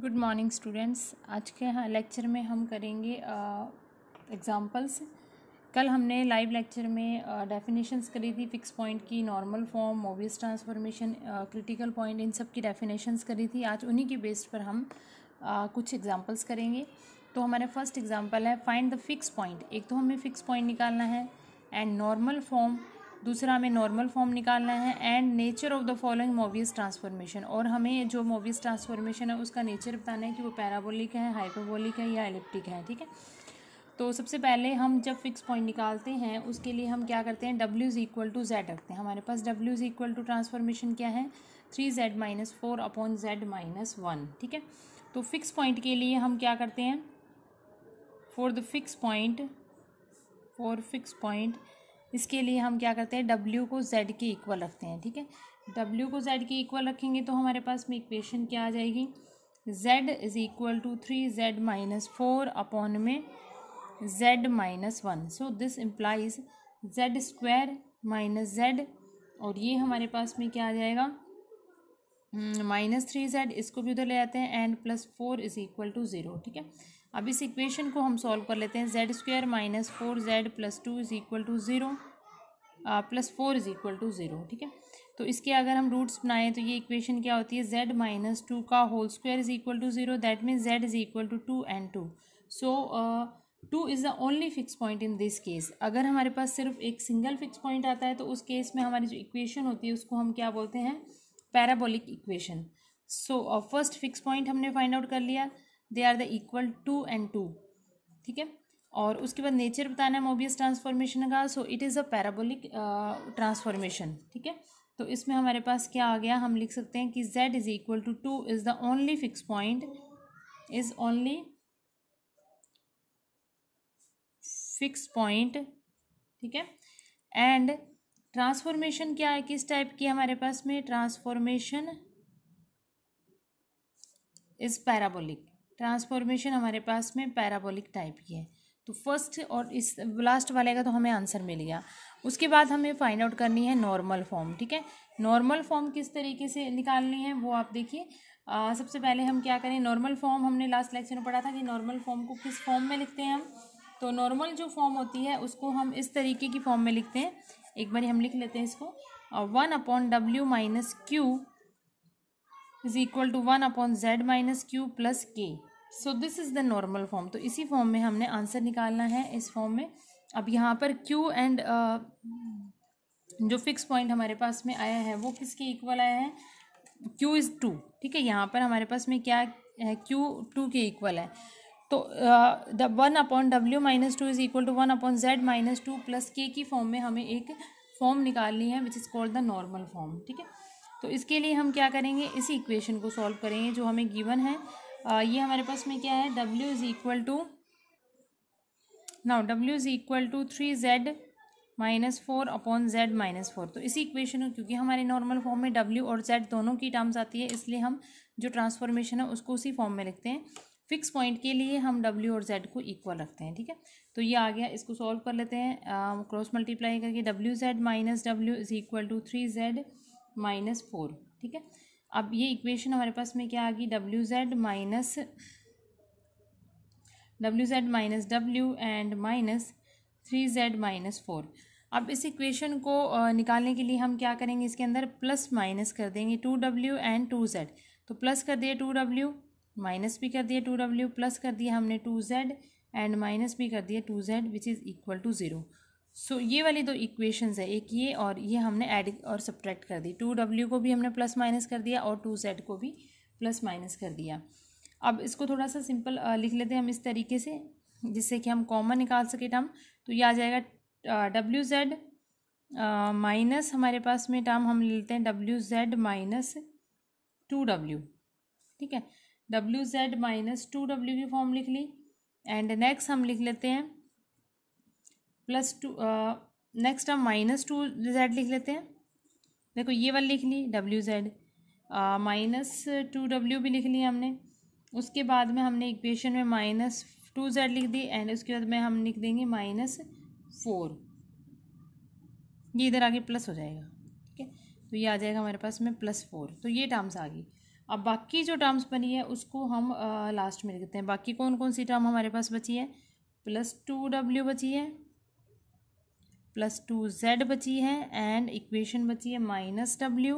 good morning students आज के हाँ लेक्चर में हम करेंगे एग्ज़ाम्पल्स कल हमने लाइव लेक्चर में डेफिनेशंस करी थी फिक्स पॉइंट की normal form Mobius transformation critical point इन सब की डेफिनेशंस करी थी आज उन्हीं के बेस पर हम uh, कुछ एग्ज़ाम्पल्स करेंगे तो हमारे फर्स्ट एग्ज़ाम्पल है फाइंड द फिक्स पॉइंट एक तो हमें फ़िक्स पॉइंट निकालना है एंड नॉर्मल फॉर्म दूसरा हमें नॉर्मल फॉर्म निकालना है and nature of the following Mobius transformation और हमें जो मोवियस ट्रांसफॉर्मेशन है उसका नेचर बताना है कि वो पैराबोलिक है हाइपरबोलिक है या एलिप्टिक है ठीक है तो सबसे पहले हम जब फिक्स पॉइंट निकालते हैं उसके लिए हम क्या करते हैं डब्ल्यू इज़ इक्वल टू जेड रखते हैं हमारे पास डब्ल्यू इज़ इक्वल टू ट्रांसफॉर्मेशन क्या है three Z minus four upon z minus one ठीक है तो फिक्स पॉइंट के लिए हम क्या करते हैं for the fix point for fix point इसके लिए हम क्या करते हैं डब्ल्यू को जेड के इक्वल रखते हैं ठीक है डब्ल्यू को जेड के इक्वल रखेंगे तो हमारे पास में इक्वेशन क्या आ जाएगी z is equal to three Z minus four upon में z minus one so this implies z square minus z और ये हमारे पास में क्या आ जाएगा माइनस थ्री जेड इसको भी उधर ले जाते हैं and plus four is equal to zero ठीक है अब इस इक्वेशन को हम सॉल्व कर लेते हैं z square minus four z plus two is equal to zero plus four is equal to zero ठीक है तो इसके अगर हम रूट्स बनाएं तो ये इक्वेशन क्या होती है जेड माइनस टू का whole square is equal to zero that means z is equal to two and two so two is the only fix point in this case अगर हमारे पास सिर्फ एक सिंगल फिक्स पॉइंट आता है तो उस case में हमारी जो इक्वेशन होती है उसको हम क्या बोलते हैं parabolic equation so first fix point हमने फाइंड आउट कर लिया they are the equal two and two ठीक है और उसके बाद नेचर बताना है मोबियस ट्रांसफॉर्मेशन का so it is a parabolic transformation ठीक है तो इसमें हमारे पास क्या आ गया हम लिख सकते हैं कि z is equal to two is the only fix point is only fix point ठीक है एंड ट्रांसफॉर्मेशन क्या है किस टाइप की हमारे पास में ट्रांसफॉर्मेशन इज़ पैराबोलिक ट्रांसफॉर्मेशन हमारे पास में पैराबोलिक टाइप की है तो फर्स्ट और इस लास्ट वाले का तो हमें आंसर मिल गया उसके बाद हमें फाइंड आउट करनी है नॉर्मल फॉर्म ठीक है नॉर्मल फॉर्म किस तरीके से निकालनी है वो आप देखिए सबसे पहले हम क्या करें नॉर्मल फॉर्म हमने लास्ट लेक्चर में पढ़ा था कि नॉर्मल फॉर्म को किस फॉर्म में लिखते हैं हम तो नॉर्मल जो फॉर्म होती है उसको हम इस तरीके की फॉर्म में लिखते हैं एक बार हम लिख लेते हैं इसको वन अपॉन डब्ल्यू minus q is equal to one upon z minus q plus k so this is the normal form तो इसी फॉर्म में हमने आंसर निकालना है इस फॉर्म में अब यहाँ पर क्यू एंड uh, जो फिक्स पॉइंट हमारे पास में आया है वो किसके इक्वल आया है क्यू इज़ टू ठीक है यहाँ पर हमारे पास में क्या है क्यू टू के इक्वल है तो द वन अपॉन डब्ल्यू minus two is equal to one upon z minus two plus k की फॉर्म में हमें एक फॉर्म निकालनी है which is called the normal form ठीक है तो इसके लिए हम क्या करेंगे इसी इक्वेशन को सॉल्व करेंगे जो हमें गिवन है ये हमारे पास में क्या है W is equal to now W is equal to three Z minus four upon z minus four तो इसी इक्वेशन को क्योंकि हमारे नॉर्मल फॉर्म में W और Z दोनों की टर्म्स आती है इसलिए हम जो ट्रांसफॉर्मेशन है उसको उसी फॉर्म में लिखते हैं फिक्स पॉइंट के लिए हम W और Z को इक्वल रखते हैं ठीक है तो ये आ गया इसको सॉल्व कर लेते हैं क्रॉस मल्टीप्लाई करके W Z minus W is equal to three Z minus four ठीक है अब ये इक्वेशन हमारे पास में क्या आ गई W Z minus W Z minus W and minus three Z minus four अब इस इक्वेशन को निकालने के लिए हम क्या करेंगे इसके अंदर प्लस माइनस कर देंगे टू डब्ल्यू एंड टू जेड तो प्लस कर दिए टू डब्ल्यू माइनस भी कर दिए टू डब्ल्यू प्लस कर दिया हमने टू जेड एंड माइनस भी कर दिया two z which is equal to zero so so, ये वाली दो इक्वेशंस है एक ये और ये हमने ऐड और सब्ट्रैक्ट कर दी टू डब्ल्यू को भी हमने प्लस माइनस कर दिया और टू जेड को भी प्लस माइनस कर दिया अब इसको थोड़ा सा सिंपल लिख लेते हैं हम इस तरीके से जिससे कि हम कॉमन निकाल सके टर्म तो ये आ जाएगा डब्ल्यू जेड माइनस हमारे पास में टर्म हम लेते हैं W Z minus two W ठीक है W Z minus two W की फॉर्म लिख ली एंड नेक्स्ट हम लिख लेते हैं प्लस टू नेक्स्ट हम माइनस टू जेड लिख लेते हैं देखो ये वाली लिख ली W Z minus two W भी लिख ली हमने उसके बाद में हमने इक्वेशन में माइनस टू जेड लिख दी एंड उसके बाद में हम लिख देंगे माइनस फोर ये इधर आगे प्लस हो जाएगा ठीक है तो ये आ जाएगा हमारे पास में प्लस फोर तो ये टर्म्स आ गई अब बाकी जो टर्म्स बनी है उसको हम आ, लास्ट में लिखते हैं बाकी कौन कौन सी टर्म हमारे पास बची है प्लस टू डब्ल्यू बची है प्लस टू जेड बची है एंड इक्वेशन बची है minus W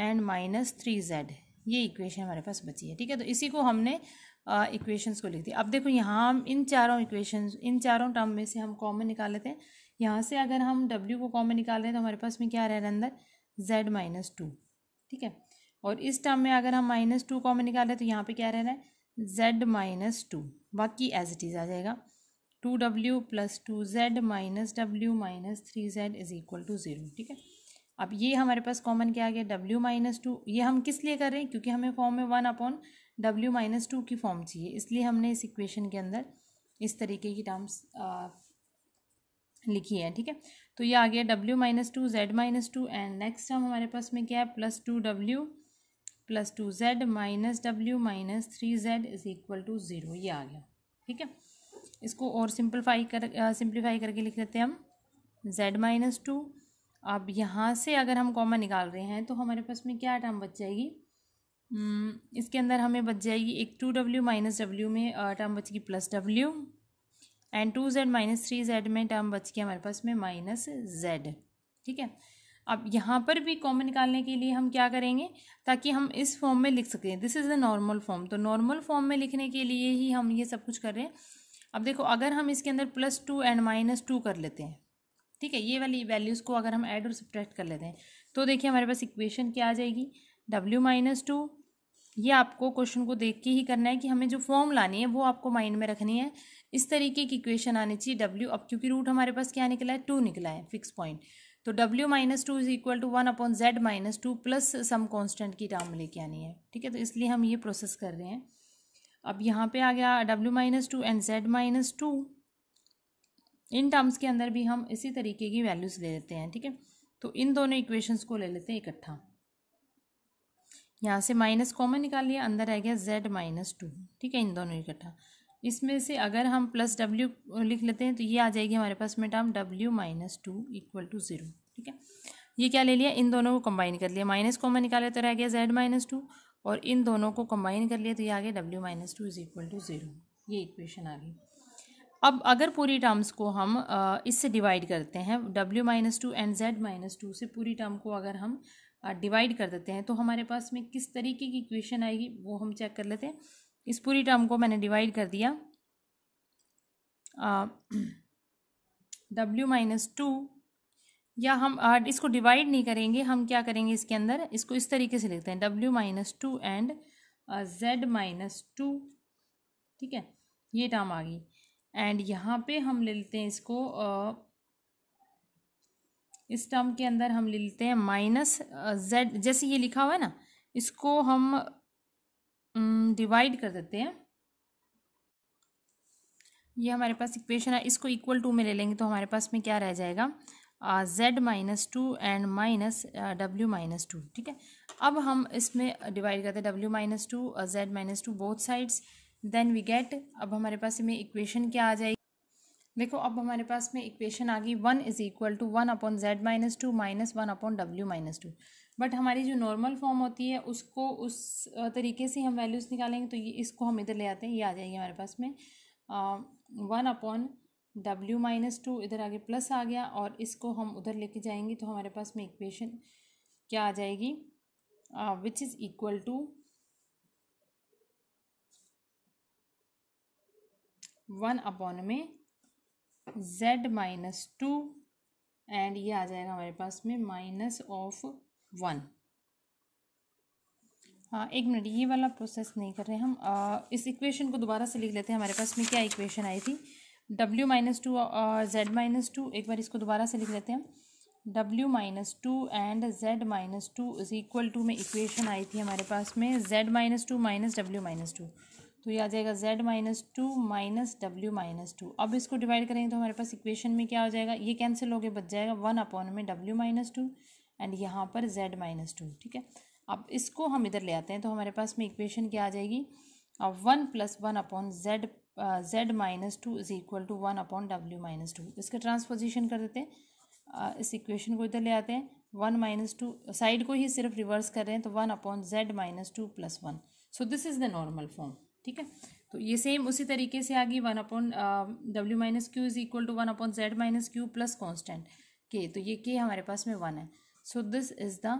and minus three z ये इक्वेशन हमारे पास बची है ठीक है तो इसी को हमने इक्वेशंस uh, को लिख दिया अब देखो यहाँ हम इन चारों इक्वेशन इन चारों टर्म में से हम कॉमन निकाल लेते हैं यहाँ से अगर हम डब्ल्यू को कॉमन निकाल रहे हैं तो हमारे पास में क्या रह रहा है अंदर जेड माइनस टू ठीक है और इस टर्म में अगर हम माइनस टू कॉमन निकाल रहे हैं तो यहाँ पे क्या रह रहा है जेड माइनस टू बाकी एज इट इज़ आ जाएगा to W plus two z minus डब्ल्यू minus three Z is equal to zero ठीक है अब ये हमारे पास कॉमन क्या आ गया डब्ल्यू माइनस टू ये हम किस लिए कर रहे हैं क्योंकि हमें फॉर्म में वन अपॉन डब्ल्यू माइनस टू की फॉर्म चाहिए इसलिए हमने इस इक्वेशन के अंदर इस तरीके की टर्म्स लिखी है ठीक है तो ये आ गया डब्ल्यू minus two z minus two and next term हमारे पास में क्या है plus two W plus two z minus डब्ल्यू minus three Z is equal to zero ये आ गया ठीक है इसको और सिंपलीफाई कर सिंप्लीफाई करके लिख लेते हैं हम जेड माइनस टू अब यहाँ से अगर हम कॉमन निकाल रहे हैं तो हमारे पास में क्या टर्म बच जाएगी हम्म, इसके अंदर हमें बच जाएगी एक टू डब्ल्यू माइनस डब्ल्यू में टर्म बच गई plus W and two z minus three Z में टर्म बच गई हमारे पास में माइनस जेड ठीक है अब यहाँ पर भी कॉमन निकालने के लिए हम क्या करेंगे ताकि हम इस फॉर्म में लिख सकें this is the normal form तो नॉर्मल फॉर्म में लिखने के लिए ही हम ये सब कुछ कर रहे हैं अब देखो अगर हम इसके अंदर plus two and minus two कर लेते हैं ठीक है ये वाली वैल्यूज़ को अगर हम ऐड और सब्ट्रैक्ट कर लेते हैं तो देखिए हमारे पास इक्वेशन क्या आ जाएगी डब्ल्यू माइनस टू ये आपको क्वेश्चन को देख के ही करना है कि हमें जो फॉर्म लानी है वो आपको माइंड में रखनी है इस तरीके की इक्वेशन आनी चाहिए डब्ल्यू अब क्योंकि रूट हमारे पास क्या निकला है टू निकला है फिक्स पॉइंट तो डब्ल्यू minus two is equal to one upon z minus two plus some constant की टर्म लेके आनी है ठीक है तो इसलिए हम ये प्रोसेस कर रहे हैं अब यहाँ पे आ गया डब्ल्यू minus two and z minus two इन टर्म्स के अंदर भी हम इसी तरीके की वैल्यूज़ ले लेते हैं ठीक है तो इन दोनों इक्वेशंस को ले लेते हैं इकट्ठा यहाँ से माइनस कॉमन निकाल लिया अंदर आ गया जेड माइनस टू ठीक है इन दोनों इकट्ठा इसमें से अगर हम प्लस डब्ल्यू लिख लेते हैं तो ये आ जाएगी हमारे पास में टर्म डब्ल्यू minus two equal to zero ठीक है ये क्या ले लिया इन दोनों को कंबाइन कर लिया माइनस कॉमन निकाले तो रह गया जेड माइनस टू और इन दोनों को कंबाइन कर लिया तो ये आ गया डब्ल्यू minus two is equal to zero ये इक्वेशन आ गई अब अगर पूरी टर्म्स को हम इससे डिवाइड करते हैं डब्ल्यू minus two and z minus two से पूरी टर्म को अगर हम डिवाइड कर देते हैं तो हमारे पास में किस तरीके की इक्वेशन आएगी वो हम चेक कर लेते हैं इस पूरी टर्म को मैंने डिवाइड कर दिया डब्ल्यू माइनस टू या हम आठ इसको डिवाइड नहीं करेंगे हम क्या करेंगे इसके अंदर इसको इस तरीके से लिखते हैं डब्ल्यू minus two and z minus two ठीक है ये टर्म आ गई एंड यहाँ पे हम ले लेते हैं इसको uh, इस टर्म के अंदर हम ले लेते हैं माइनस जेड uh, जैसे ये लिखा हुआ है ना इसको हम डिवाइड mm, कर देते हैं ये हमारे पास इक्वेशन है इसको इक्वल टू में ले लेंगे तो हमारे पास में क्या रह जाएगा z minus two and minus डब्ल्यू माइनस टू ठीक है अब हम इसमें डिवाइड करते हैं डब्ल्यू minus two z minus two both sides then we get अब हमारे पास में इक्वेशन क्या आ जाएगी देखो अब हमारे पास में इक्वेशन आ गई one is equal to one upon z minus two minus one upon डब्ल्यू माइनस टू बट हमारी जो नॉर्मल फॉर्म होती है उसको उस तरीके से हम वैल्यूज़ निकालेंगे तो ये इसको हम इधर ले आते हैं ये आ जाएगी हमारे पास में one upon w minus two इधर आगे प्लस आ गया और इसको हम उधर लेके जाएंगे तो हमारे पास में इक्वेशन क्या आ जाएगी which is equal to one upon में z माइनस टू एंड ये आ जाएगा हमारे पास में माइनस ऑफ वन हाँ एक मिनट ये वाला प्रोसेस नहीं कर रहे हम आ, इस इक्वेशन को दोबारा से लिख लेते हैं हमारे पास में क्या इक्वेशन आई थी डब्ल्यू माइनस टू और जेड माइनस टू एक बार इसको दोबारा से लिख लेते हैं डब्ल्यू minus two and z minus two is equal to में इक्वेशन आई थी हमारे पास में जेड माइनस टू माइनस डब्ल्यू माइनस टू तो ये आ जाएगा जेड माइनस टू माइनस डब्ल्यू माइनस टू अब इसको डिवाइड करेंगे तो हमारे पास इक्वेशन में क्या हो जाएगा ये कैंसिल हो गया बच जाएगा वन अपॉन में डब्ल्यू माइनस टू एंड यहाँ पर जेड माइनस टू ठीक है अब इसको हम इधर ले आते हैं तो हमारे पास में इक्वेशन क्या आ जाएगी अब one plus one upon z z minus two is equal to one upon डब्ल्यू माइनस टू इसका ट्रांसपोजिशन कर देते हैं इस इक्वेशन को इधर ले आते हैं वन माइनस टू साइड को ही सिर्फ रिवर्स कर रहे हैं तो one upon z minus two plus one so this is the normal form ठीक है तो ये सेम उसी तरीके से आ गई वन अपॉन डब्ल्यू minus q is equal to one upon z minus q plus constant के तो ये के हमारे पास में वन है so this is the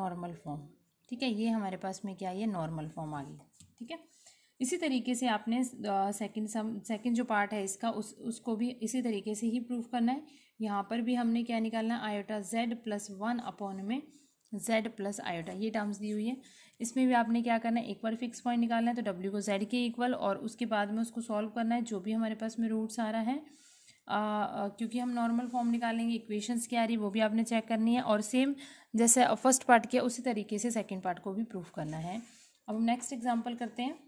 normal form ठीक है ये हमारे पास में क्या ये नॉर्मल फॉर्म आ गई ठीक है इसी तरीके से आपने सेकंड सम सेकंड जो पार्ट है इसका उस उसको भी इसी तरीके से ही प्रूफ करना है यहाँ पर भी हमने क्या निकालना है iota z plus one upon में जेड प्लस आयोटा ये टर्म्स दी हुई है इसमें भी आपने क्या करना है एक बार फिक्स पॉइंट निकालना है तो डब्ल्यू को जेड के इक्वल और उसके बाद में उसको सॉल्व करना है जो भी हमारे पास में रूट्स आ रहा है आ, आ, क्योंकि हम नॉर्मल फॉर्म निकालेंगे इक्वेशंस क्या आ रही वो भी आपने चेक करनी है और सेम जैसे फर्स्ट पार्ट किया उसी तरीके से सेकेंड पार्ट को भी प्रूफ करना है अब हम नेक्स्ट एग्जाम्पल करते हैं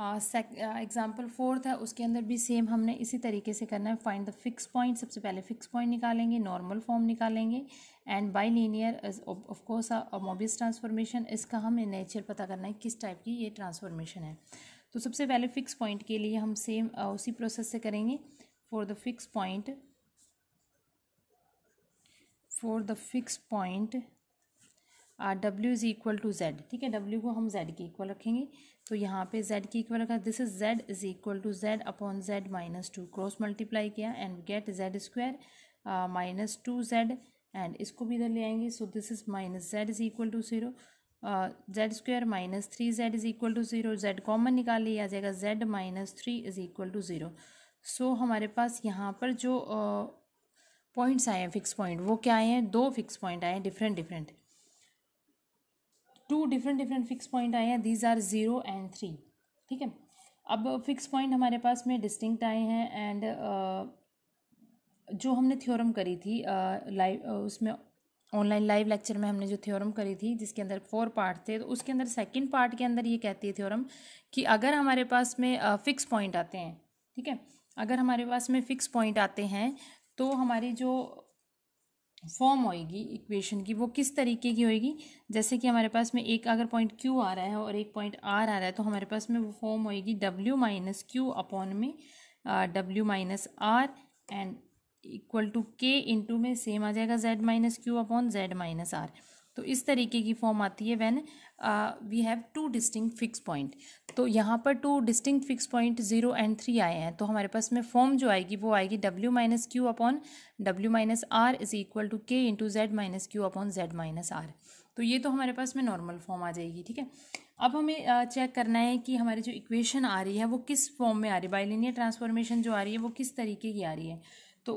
एग्ज़ाम्पल uh, फोर्थ uh, है उसके अंदर भी सेम हमने इसी तरीके से करना है फाइंड द फिक्स पॉइंट सबसे पहले फिक्स पॉइंट निकालेंगे नॉर्मल फॉर्म निकालेंगे and bilinear of course transformation इसका हमें नेचर पता करना है किस टाइप की ये ट्रांसफॉर्मेशन है तो सबसे पहले फिक्स पॉइंट के लिए हम सेम uh, उसी प्रोसेस से करेंगे for the fix point for the fix point डब्ल्यू इज़ इक्वल टू जेड ठीक है डब्ल्यू को हम जेड के इक्वल रखेंगे तो यहाँ पे z की इक्वल रखा this is z is equal to z upon z minus two cross multiply किया and get z square minus two z and इसको भी इधर ले आएंगे so this is minus z is equal to zero z square minus three z is equal to zero z common निकाल लिया आ जाएगा z minus three is equal to zero so हमारे पास यहाँ पर जो पॉइंट्स uh, आए हैं फिक्स पॉइंट वो क्या आए हैं दो फिक्स पॉइंट आए हैं different different two different different fix point आए हैं these are zero and three ठीक है अब फिक्स पॉइंट हमारे पास में डिस्टिंक्ट आए हैं एंड uh, जो हमने थ्योरम करी थी लाइव uh, uh, उसमें ऑनलाइन लाइव लेक्चर में हमने जो थ्योरम करी थी जिसके अंदर फोर पार्ट थे तो उसके अंदर सेकंड पार्ट के अंदर ये कहती है थ्योरम कि अगर हमारे पास में फिक्स uh, पॉइंट आते हैं ठीक है अगर हमारे पास में फिक्स पॉइंट आते हैं तो हमारी जो फॉर्म होएगी इक्वेशन की वो किस तरीके की होएगी जैसे कि हमारे पास में एक अगर पॉइंट क्यू आ रहा है और एक पॉइंट आर आ रहा है तो हमारे पास में वो फॉर्म होएगी डब्ल्यू माइनस क्यू अपॉन में डब्ल्यू minus r and equal to k into में सेम आ जाएगा z minus q upon z minus r तो इस तरीके की फॉर्म आती है when we have two distinct fix point तो यहाँ पर two distinct fix point zero and three आए हैं तो हमारे पास में फॉर्म जो आएगी वो आएगी डब्ल्यू माइनस क्यू अपॉन डब्ल्यू minus are is equal to k into Z minus q upon z minus r तो ये तो हमारे पास में नॉर्मल फॉर्म आ जाएगी ठीक है अब हमें चेक uh, करना है कि हमारी जो इक्वेशन आ रही है वो किस फॉर्म में आ रही है बाइलिनियर ट्रांसफॉर्मेशन जो आ रही है वो किस तरीके की आ रही है तो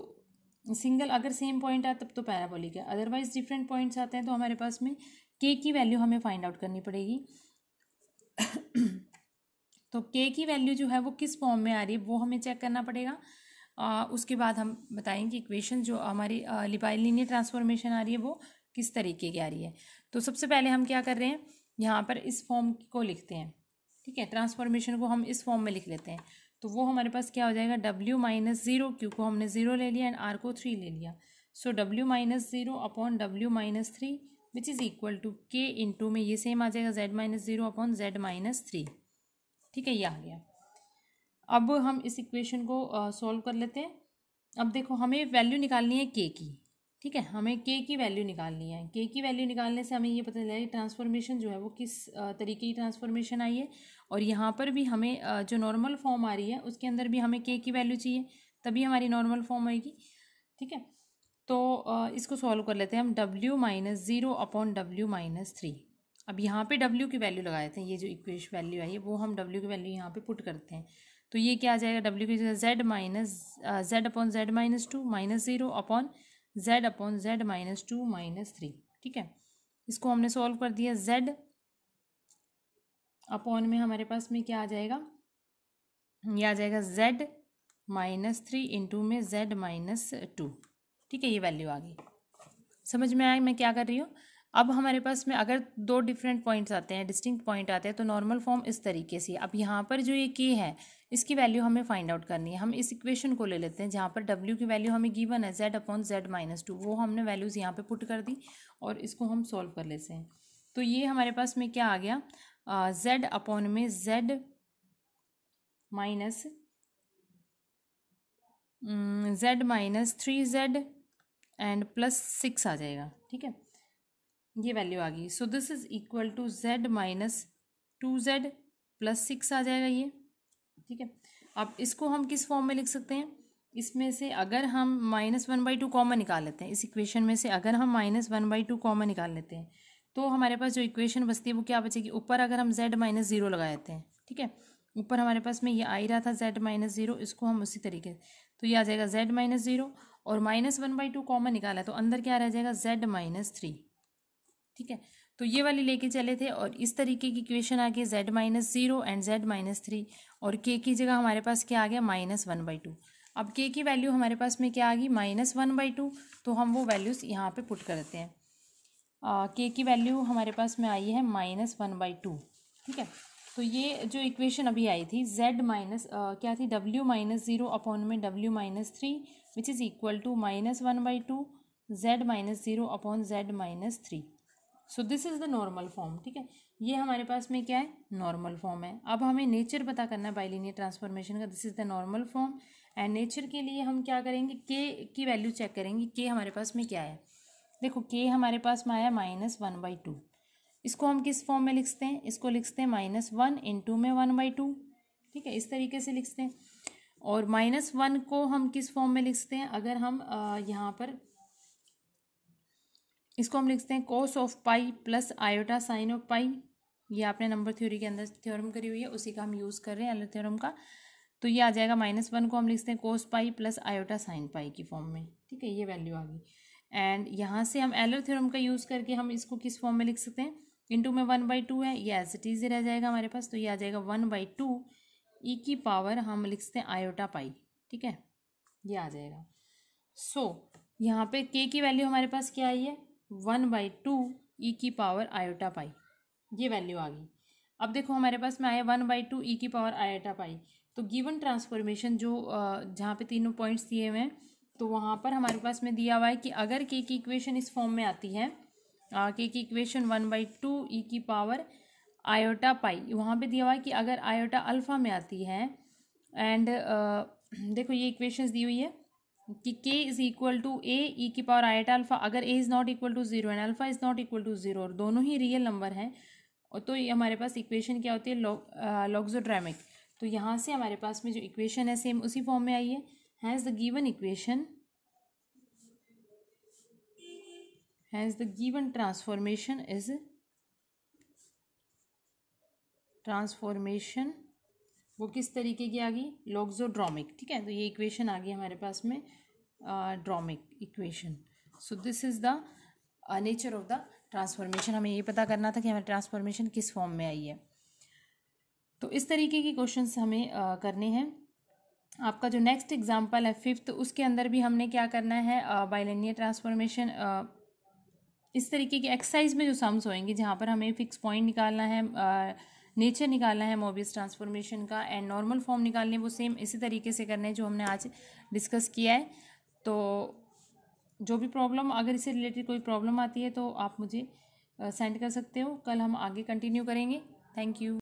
सिंगल अगर सेम पॉइंट आए तब तो पैराबोलिक है अदरवाइज डिफरेंट पॉइंट्स आते हैं तो हमारे पास में के की वैल्यू हमें फाइंड आउट करनी पड़ेगी तो के की वैल्यू जो है वो किस फॉर्म में आ रही है वो हमें चेक करना पड़ेगा आ, उसके बाद हम बताएंगे इक्वेशन जो हमारी लिपाइलिनियर ट्रांसफॉर्मेशन आ रही है वो किस तरीके की आ रही है तो सबसे पहले हम क्या कर रहे हैं यहाँ पर इस फॉर्म को लिखते हैं ठीक है ट्रांसफॉर्मेशन को हम इस फॉर्म में लिख लेते हैं तो वो हमारे पास क्या हो जाएगा डब्ल्यू माइनस ज़ीरो क्यू को हमने ज़ीरो ले लिया एंड आर को थ्री ले लिया so W minus zero upon डब्ल्यू minus three which is equal to के इन टू में ये सेम आ जाएगा z minus zero upon z minus three ठीक है ये आ गया अब हम इस इक्वेशन को सॉल्व कर लेते हैं अब देखो हमें वैल्यू निकालनी है के की ठीक है हमें के की वैल्यू निकालनी है के की वैल्यू निकालने से हमें ये पता चला कि ट्रांसफॉर्मेशन जो है वो किस तरीके की ट्रांसफॉर्मेशन आई है और यहाँ पर भी हमें जो नॉर्मल फॉर्म आ रही है उसके अंदर भी हमें के की वैल्यू चाहिए तभी हमारी नॉर्मल फॉर्म आएगी ठीक है तो इसको सॉल्व कर लेते हैं हम डब्ल्यू माइनस ज़ीरो अपॉन डब्ल्यू माइनस थ्री अब यहाँ पे डब्ल्यू की वैल्यू लगा देते हैं ये जो इक्वेश वैल्यू आई है वो हम डब्ल्यू की वैल्यू यहाँ पे पुट करते हैं तो ये क्या आ जाएगा डब्ल्यू की जगह z minus z upon z minus two minus zero upon z upon z minus two minus three ठीक है इसको हमने सॉल्व कर दिया z अपॉन में हमारे पास में क्या आ जाएगा ये आ जाएगा z माइनस थ्री इंटू में z माइनस टू ठीक है ये वैल्यू आ गई समझ में आया मैं क्या कर रही हूँ अब हमारे पास में अगर दो डिफरेंट पॉइंट्स आते हैं डिस्टिंक्ट पॉइंट आते हैं तो नॉर्मल फॉर्म इस तरीके से अब यहाँ पर जो ये के है इसकी वैल्यू हमें फाइंड आउट करनी है हम इस इक्वेशन को ले लेते हैं जहाँ पर डब्ल्यू की वैल्यू हमें गिवन है z upon z minus two वो हमने वैल्यूज़ यहाँ पे पुट कर दी और इसको हम सॉल्व कर लेते हैं तो ये हमारे पास में क्या आ गया जेड अपॉन में z minus z minus three z and plus six आ जाएगा ठीक है ये वैल्यू आ गई so this is equal to z minus two z plus six आ जाएगा ये ठीक है अब इसको हम किस फॉर्म में लिख सकते हैं इसमें से अगर हम minus one by two common निकाल लेते हैं इस इक्वेशन में से अगर हम minus one by two common निकाल लेते हैं तो हमारे पास जो इक्वेशन बचती है वो क्या बचेगी ऊपर अगर हम जेड माइनस ज़ीरो लगा देते हैं ठीक है ऊपर हमारे पास में ये आ ही रहा था जेड माइनस ज़ीरो इसको हम उसी तरीके तो ये आ जाएगा जेड माइनस ज़ीरो और minus one by two common निकाला तो अंदर क्या रह जाएगा जेड माइनस थ्री ठीक है तो ये वाली लेके चले थे और इस तरीके की इक्वेशन आ गई z minus zero and z minus three और के की जगह हमारे पास क्या आ गया माइनस वन बाई टू अब के की वैल्यू हमारे पास में क्या आ गई माइनस वन बाई टू तो हम वो वैल्यूज़ यहाँ पे पुट करते हैं आ, के की वैल्यू हमारे पास में आई है माइनस वन बाई टू ठीक है तो ये जो इक्वेशन अभी आई थी z माइनस क्या थी w माइनस ज़ीरो अपॉन में w minus three which is equal to minus one by two z minus zero upon z minus three so this is the normal form ठीक है ये हमारे पास में क्या है नॉर्मल फॉर्म है अब हमें नेचर पता करना है बाइलिनियर ट्रांसफॉर्मेशन का this is the normal form and nature के लिए हम क्या करेंगे के की वैल्यू चेक करेंगे के हमारे पास में क्या है देखो के हमारे पास में आया माइनस वन बाई टू इसको हम किस फॉर्म में लिखते हैं इसको लिखते हैं माइनस वन इन टू में वन बाई टू ठीक है इस तरीके से लिखते हैं और माइनस वन को हम किस फॉर्म में लिखते हैं अगर हम यहाँ पर इसको हम लिखते हैं cos of pi plus iota sine of pi ये आपने नंबर थ्योरी के अंदर थ्योरम करी हुई है उसी का हम यूज़ कर रहे हैं अलग थ्योरम का तो ये आ जाएगा माइनस वन को हम लिखते हैं cos pi plus iota sine pi की फॉर्म में ठीक है ये वैल्यू आ गई एंड यहाँ से हम एलर थ्योरम का यूज़ करके हम इसको किस फॉर्म में लिख सकते हैं इंटू में वन बाई टू है ये एज इट इज़ रह जाएगा हमारे पास तो ये आ जाएगा वन बाई टू ई की पावर हम लिख सकते हैं आयोटा पाई ठीक है ये आ जाएगा सो so, यहाँ पे के की वैल्यू हमारे पास क्या आई है one by two e e की पावर आयोटा पाई ये वैल्यू आ गई अब देखो हमारे पास में आया one by two e e की पावर आयोटा पाई तो गिवन ट्रांसफॉर्मेशन जो जहाँ पे तीनों पॉइंट्स दिए हुए हैं तो वहाँ पर हमारे पास में दिया हुआ है कि अगर के की इक्वेशन इस फॉर्म में आती है के की equation one by two e e की पावर आयोटा पाई वहाँ पे दिया हुआ है कि अगर आयोटा अल्फ़ा में आती है एंड देखो ये इक्वेशंस दी हुई है कि k is equal to a e की पावर आई एट अल्फ़ा अगर a is not equal to zero and alpha is not equal to zero और दोनों ही रियल नंबर हैं तो ये हमारे पास इक्वेशन क्या होती है लॉक्जोड्रामिक तो यहाँ से हमारे पास में जो इक्वेशन है सेम उसी फॉर्म में आई है has the given equation has the given transformation is transformation वो किस तरीके की आ गई लॉक्सोड्रामिक ठीक है तो ये इक्वेशन आ गई हमारे पास में ड्रामिक equation so this is the nature of the transformation हमें ये पता करना था कि हमारी ट्रांसफॉर्मेशन किस फॉर्म में आई है तो इस तरीके के क्वेश्चन हमें uh, करने हैं आपका जो नेक्स्ट एग्जाम्पल है फिफ्थ उसके अंदर भी हमने क्या करना है बाइलेनियर ट्रांसफॉर्मेशन इस तरीके के एक्सरसाइज में जो सम्स होंगे जहाँ पर हमें फिक्स पॉइंट निकालना है नेचर निकालना है मोबिस ट्रांसफॉर्मेशन का एंड नॉर्मल फॉर्म निकालने है वो सेम इसी तरीके से करना है जो हमने आज डिस्कस किया है तो जो भी प्रॉब्लम अगर इससे रिलेटेड कोई प्रॉब्लम आती है तो आप मुझे सेंड कर सकते हो कल हम आगे कंटिन्यू करेंगे थैंक यू